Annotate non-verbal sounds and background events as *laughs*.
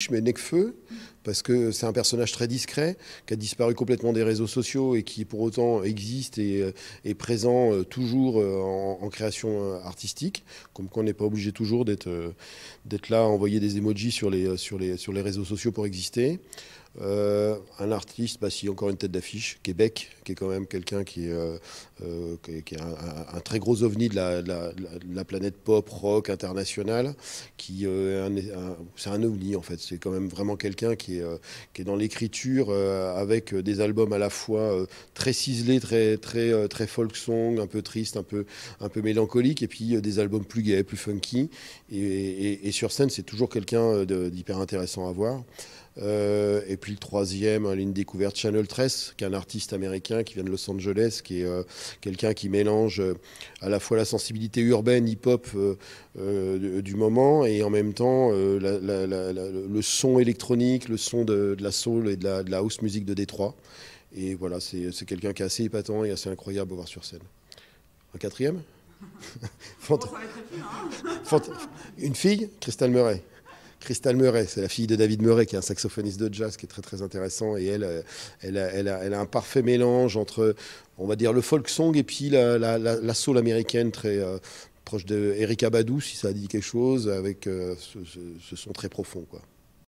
Je mets Necfeu parce que c'est un personnage très discret qui a disparu complètement des réseaux sociaux et qui pour autant existe et euh, est présent euh, toujours euh, en, création artistique. Comme qu'on n'est pas obligé toujours d'être là, envoyer des emojis sur les réseaux sociaux pour exister. Euh, un artiste, bah, si encore une tête d'affiche, Québec, qui est quand même quelqu'un qui, euh, euh, est, qui un, très gros ovni de la, planète pop, rock, internationale, qui c'est un ovni en fait. C'est quand même vraiment quelqu'un qui est, qui est dans l'écriture avec des albums à la fois très ciselés, très, très, très folk song, un peu triste, un peu, un peu mélancolique, et puis des albums plus gays, plus funky. Et, et sur scène, c'est toujours quelqu'un d'hyper intéressant à voir. et puis puis le troisième, une hein, découverte Channel 13, qui est un artiste américain qui vient de Los Angeles, qui est euh, quelqu'un qui mélange euh, à la fois la sensibilité urbaine, hip-hop euh, du moment, et en même temps le son électronique, le son de, la soul et de la, house music de Détroit. Et voilà, c'est quelqu'un qui est assez épatant et assez incroyable à voir sur scène. Un quatrième *laughs* hein. Une fille Crystal Murray. Crystal Murray, c'est la fille de David Murray, qui est un saxophoniste de jazz qui est très très intéressant. Et elle, euh, elle, a, un parfait mélange entre, on va dire, le folk song et puis la, soul américaine très euh, proche de Eric Abadou, si ça dit quelque chose, avec euh, ce, ce son très profond. quoi.